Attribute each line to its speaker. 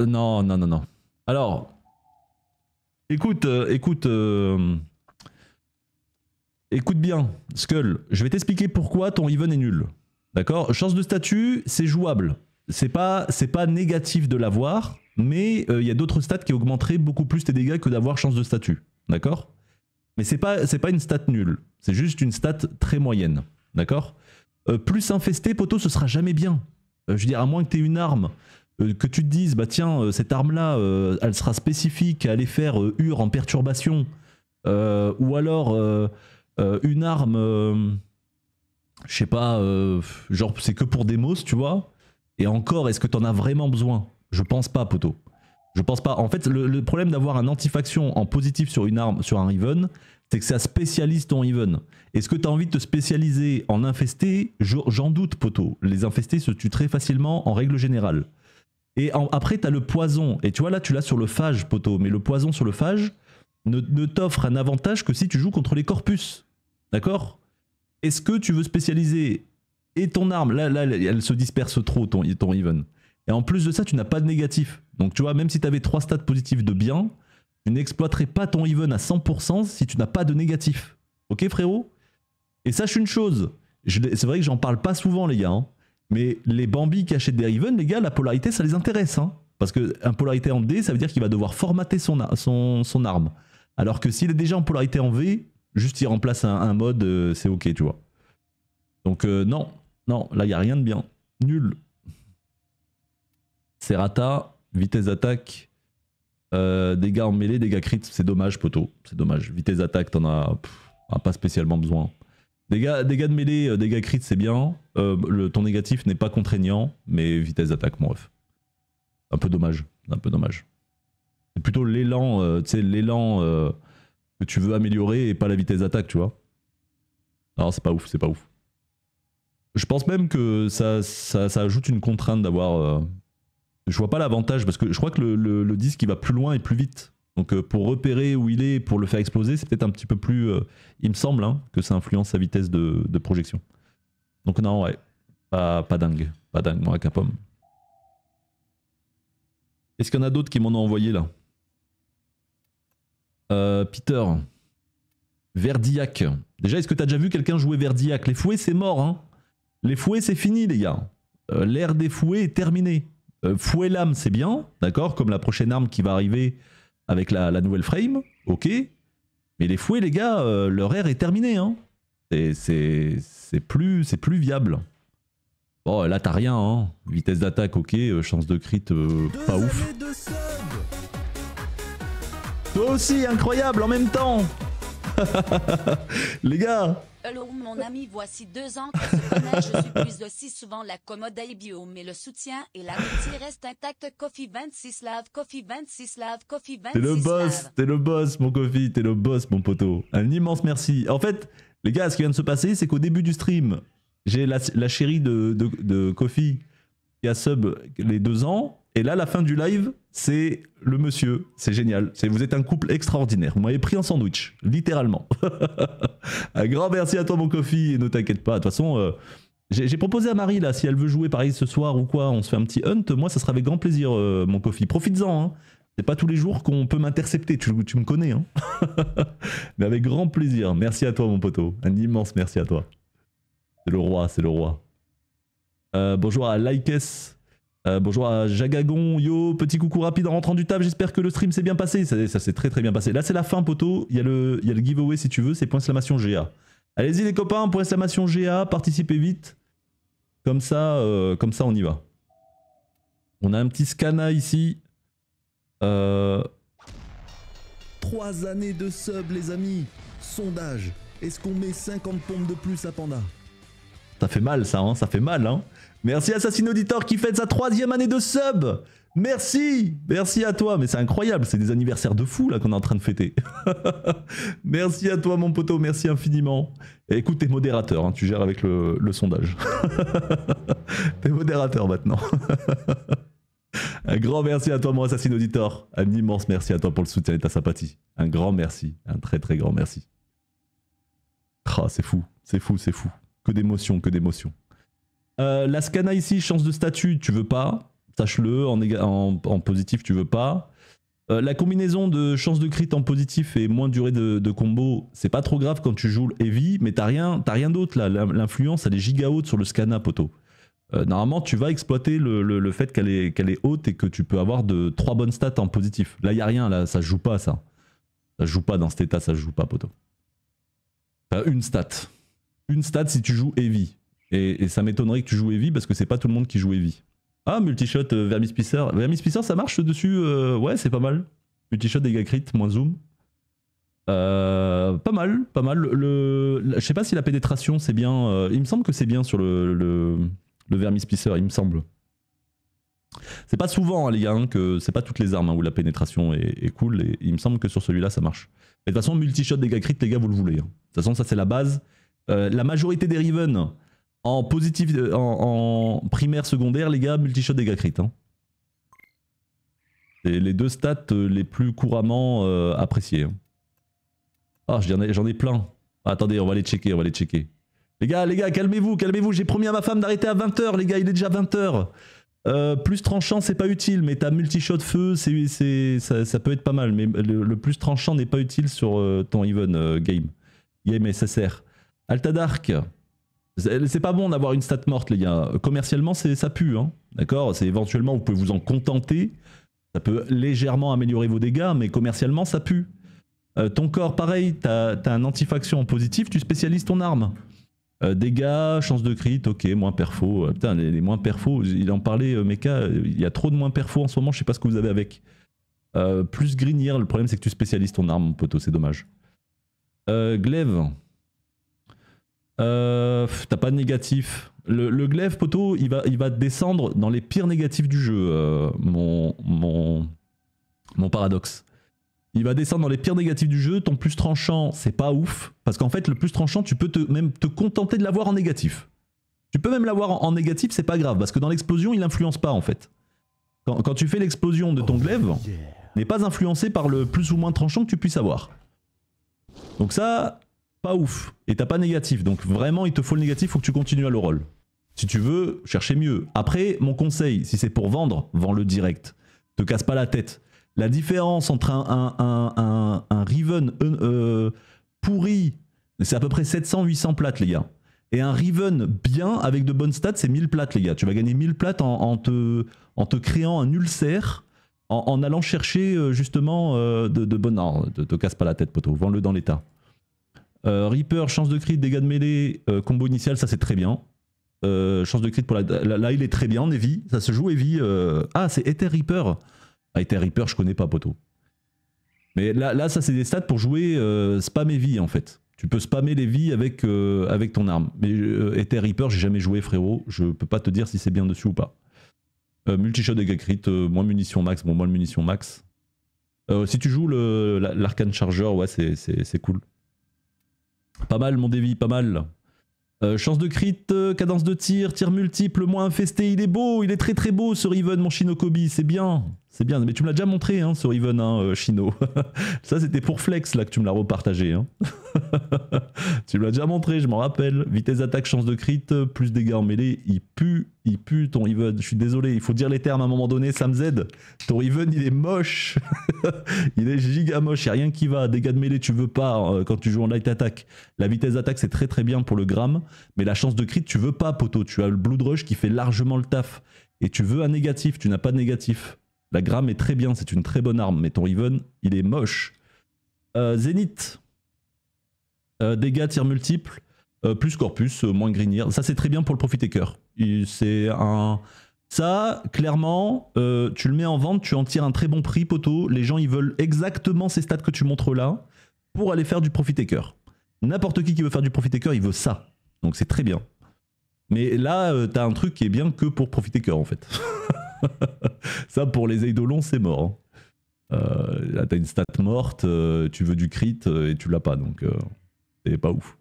Speaker 1: Euh, non, non, non, non. Alors, écoute, euh, écoute, euh, écoute bien, Skull. Je vais t'expliquer pourquoi ton even est nul. D'accord Chance de statut, c'est jouable. C'est pas, c'est pas négatif de l'avoir, mais il y a d'autres stats qui augmenteraient beaucoup plus tes dégâts que d'avoir chance de statut. D'accord Mais c'est pas, c'est pas une stat nulle. C'est juste une stat très moyenne. D'accord Plus infesté, poteau, ce sera jamais bien. je veux dire, à moins que tu une arme euh, que tu te dises, bah tiens, euh, cette arme-là, euh, elle sera spécifique à aller faire UR en perturbation, ou alors une arme, je sais pas, genre c'est que pour Demos, tu vois, et encore, est-ce que t'en as vraiment besoin Je pense pas, poto. Je pense pas. En fait, le, problème d'avoir un antifaction en positif sur une arme, sur un Riven, c'est que ça spécialise ton Riven. Est-ce que t'as envie de te spécialiser en infesté J'en doute, poto. Les infestés se tuent très facilement en règle générale. Et après, tu as le poison. Et tu vois, là, tu l'as sur le phage, poteau. Mais le poison sur le phage ne, t'offre un avantage que si tu joues contre les corpus. D'accord Est-ce que tu veux spécialiser et ton arme Là, là elle se disperse trop, ton, ton even. Et en plus de ça, tu n'as pas de négatif. Donc, tu vois, même si tu avais trois stats positifs de bien, tu n'exploiterais pas ton even à 100% si tu n'as pas de négatif. Ok, frérot Et sache une chose. C'est vrai que j'en parle pas souvent, les gars. Hein. Mais les Bambi qui achètent des Riven, les gars, la polarité, ça les intéresse. Hein. Parce qu'un polarité en D, ça veut dire qu'il va devoir formater son, son, son arme. Alors que s'il est déjà en polarité en V, juste il remplace un, mode, euh, c'est ok, tu vois. Donc euh, non, non, là, il n'y a rien de bien. Nul. Serrata, vitesse d'attaque, euh, dégâts en mêlée, dégâts crit, c'est dommage, poteau. C'est dommage. Vitesse d'attaque, t'en as pas spécialement besoin. Dégâts, de mêlée, euh, dégâts crit, c'est bien. Euh, le, ton négatif n'est pas contraignant, mais vitesse d'attaque, mon ref. Un peu dommage, un peu dommage. C'est plutôt l'élan, euh, tu sais, l'élan que tu veux améliorer et pas la vitesse d'attaque, tu vois. Alors c'est pas ouf, c'est pas ouf. Je pense même que ça, ça, ça ajoute une contrainte d'avoir... je vois pas l'avantage, parce que je crois que le, le disque il va plus loin et plus vite donc euh, pour repérer où il est, pour le faire exploser, c'est peut-être un petit peu plus... Euh, il me semble hein, que ça influence sa vitesse de, projection. Donc non, ouais, pas, dingue. Pas dingue, moi, Capom. Est-ce qu'il y en a d'autres qui m'en ont envoyé là euh, Peter. Verdiac. Déjà, est-ce que tu as déjà vu quelqu'un jouer Verdiac Les fouets, c'est mort. Hein les fouets, c'est fini, les gars. L'ère des fouets est terminée. fouet lame, c'est bien, d'accord Comme la prochaine arme qui va arriver avec la, nouvelle frame, ok. Mais les fouets, les gars, euh, leur air est terminé. Hein. C'est plus, plus viable. Bon, oh, là, t'as rien. Hein. Vitesse d'attaque, ok. Euh, chance de crit, euh, pas ouf. Toi aussi, incroyable en même temps Les gars Hello mon ami, voici deux ans que je suis plus aussi souvent la commode bio, mais le soutien et l'amitié restent intacts. Coffee 26 love Coffee 26 love Coffee 26 T'es le boss, t'es le boss mon Coffee, t'es le boss mon poteau. Un immense merci. En fait, les gars, ce qui vient de se passer, c'est qu'au début du stream, j'ai la, la, chérie de, de, de Coffee qui a sub les deux ans, et là, la fin du live, c'est le monsieur. C'est génial. vous êtes un couple extraordinaire. Vous m'avez pris un sandwich, littéralement. un grand merci à toi, mon coffee. Et ne t'inquiète pas. De toute façon, euh, j'ai proposé à Marie, là, si elle veut jouer pareil ce soir ou quoi, on se fait un petit hunt. Moi, ça sera avec grand plaisir, euh, mon coffee. Profites-en. Hein. C'est pas tous les jours qu'on peut m'intercepter. Tu, me connais. Hein. Mais avec grand plaisir. Merci à toi, mon poteau. Un immense merci à toi. C'est le roi, c'est le roi. Euh, bonjour à Likes. Euh, bonjour à Jagagon, yo, petit coucou rapide en rentrant du table, j'espère que le stream s'est bien passé, ça, s'est très très bien passé. Là c'est la fin poteau, il y, a le, giveaway si tu veux, c'est point GA. Allez-y les copains, point GA, participez vite. Comme ça, euh, comme ça on y va. On a un petit scana ici. Euh, Trois années de sub les amis. Sondage, est-ce qu'on met 50 pompes de plus à Panda ça fait mal ça, hein, ça fait mal. Hein. Merci Assassin Auditor qui fête sa troisième année de sub Merci Merci à toi Mais c'est incroyable, c'est des anniversaires de fou là qu'on est en train de fêter. merci à toi mon poteau, merci infiniment. Et écoute, t'es modérateur, hein, tu gères avec le, sondage. t'es modérateur maintenant. Un grand merci à toi, mon assassin auditor. Un immense merci à toi pour le soutien et ta sympathie. Un grand merci. Un très très grand merci. Ah, c'est fou, c'est fou, c'est fou. Que d'émotions, que d'émotions. Euh, la Scana ici, chance de statut, tu veux pas. Sache-le, en, positif, tu veux pas. Euh, la combinaison de chance de crit en positif et moins durée de, combo, c'est pas trop grave quand tu joues le heavy, mais t'as rien, rien d'autre là. L'influence, elle est giga haute sur le Scana, poteau. Euh, normalement, tu vas exploiter le, fait qu'elle est, est, haute et que tu peux avoir de trois bonnes stats en positif. Là, il a rien, là, ça joue pas ça. Ça joue pas dans cet état, ça joue pas, poteau. une stat une stat si tu joues heavy. Et, et ça m'étonnerait que tu joues heavy parce que c'est pas tout le monde qui joue heavy. Ah, multishot euh, Vermispisser. Vermispisser, ça marche dessus euh, Ouais, c'est pas mal. Multishot, dégâts crit, moins zoom. Euh, pas mal, pas mal. Le, je sais pas si la pénétration c'est bien. Euh, il me semble que c'est bien sur le, le, le Vermispisser, il me semble. C'est pas souvent, hein, les gars, hein, que c'est pas toutes les armes hein, où la pénétration est, cool. Et il me semble que sur celui-là, ça marche. de toute façon, multishot, dégâts crit, les gars, vous le voulez. De toute façon, ça c'est la base. Euh, la majorité des Riven en, positif, euh, en, primaire, secondaire, les gars, multishot dégâts crit. Hein. C'est les deux stats euh, les plus couramment appréciées. Hein. Ah, j'en ai, ai, plein. attendez, on va les checker, on va les checker. Les gars, les gars, calmez-vous, calmez-vous. J'ai promis à ma femme d'arrêter à 20h, les gars, il est déjà 20h. plus tranchant, c'est pas utile, mais t'as multishot feu, ça, ça, peut être pas mal. Mais le, plus tranchant n'est pas utile sur ton even game. Game SSR. Alta Dark, C'est pas bon d'avoir une stat morte, les gars. Commercialement, ça pue. Hein. D'accord C'est éventuellement, vous pouvez vous en contenter. Ça peut légèrement améliorer vos dégâts, mais commercialement, ça pue. Euh, ton corps, pareil, t'as as un antifaction en positif, tu spécialises ton arme. Euh, dégâts, chance de crit, ok, moins perfo. Euh, putain, les, moins perfo, il en parlait, Mecha, il y a trop de moins perfo en ce moment, je sais pas ce que vous avez avec. plus greenir, le problème c'est que tu spécialises ton arme, mon poteau, c'est dommage. glaive, euh, T'as pas de négatif. Le, glaive, poteau, il va, il va descendre dans les pires négatifs du jeu, euh, mon, mon, mon paradoxe. Il va descendre dans les pires négatifs du jeu. Ton plus tranchant, c'est pas ouf. Parce qu'en fait, le plus tranchant, tu peux même te contenter de l'avoir en négatif. Tu peux même l'avoir en, négatif, c'est pas grave. Parce que dans l'explosion, il influence pas, en fait. Quand, tu fais l'explosion de ton oh, glaive, n'est pas influencé par le plus ou moins tranchant que tu puisses avoir. Donc ça, pas ouf. Et t'as pas négatif. Donc vraiment, il te faut le négatif, faut que tu continues à le roll. Si tu veux, cherchez mieux. Après, mon conseil, si c'est pour vendre, vends-le direct. Te casse pas la tête. La différence entre un, un, un, Riven euh, euh, pourri, c'est à peu près 700-800 plates, les gars. Et un Riven bien, avec de bonnes stats, c'est 1000 plates, les gars. Tu vas gagner 1000 plates en, te, en te, créant un ulcère, en, allant chercher euh, justement de, de bonnes... Non, te, te casse pas la tête, poteau. Vends-le dans l'état. Euh, Reaper, chance de crit, dégâts de mêlée, euh, combo initial, ça c'est très bien. Euh, chance de crit pour la, Là, il est très bien, vie, Ça se joue vie. Ah, c'est Ether Reaper. Ah, Ether Reaper, je connais pas, poteau. Mais là, là ça c'est des stats pour jouer spam vie en fait. Tu peux spammer les vies avec, avec ton arme. Mais euh, Ether Reaper, j'ai jamais joué, frérot. Je peux pas te dire si c'est bien dessus ou pas. Multishot dégâts crit, moins munitions max. Bon, moins munitions max. si tu joues l'arcane chargeur, ouais, c'est cool. Pas mal mon dévi, pas mal. Euh, chance de crit, euh, cadence de tir, tir multiple, moins infesté, il est beau, il est très très beau ce Riven, mon Shinokobi, c'est bien. C'est bien, mais tu me l'as déjà montré hein, sur Even hein, euh, Chino. ça, c'était pour Flex, là, que tu me l'as repartagé. Hein. tu me l'as déjà montré, je m'en rappelle. Vitesse d'attaque, chance de crit, plus dégâts en mêlée. Il pue, il pue ton Even. Je suis désolé, il faut dire les termes à un moment donné, Sam Z. Ton Even, il est moche. il est giga moche, il a rien qui va. Dégâts de mêlée, tu veux pas euh, quand tu joues en light attack. La vitesse d'attaque, c'est très très bien pour le gramme, mais la chance de crit, tu veux pas, poto. Tu as le Blood Rush qui fait largement le taf. Et tu veux un négatif, tu n'as pas de négatif. La gramme est très bien, c'est une très bonne arme, mais ton Riven, il est moche. Euh, Zénith. Euh, dégâts, tir multiples. Euh, plus corpus, moins grignir. Ça, c'est très bien pour le profiter cœur. C'est un. Ça, clairement, tu le mets en vente, tu en tires un très bon prix, poteau. Les gens, ils veulent exactement ces stats que tu montres là pour aller faire du profiter cœur. N'importe qui qui veut faire du profiter cœur, il veut ça. Donc c'est très bien. Mais là, tu t'as un truc qui est bien que pour profiter cœur en fait. ça, pour les Eidolons, c'est mort. Hein. Euh, là, t'as une stat morte, euh, tu veux du crit euh, et tu l'as pas, donc c'est pas ouf.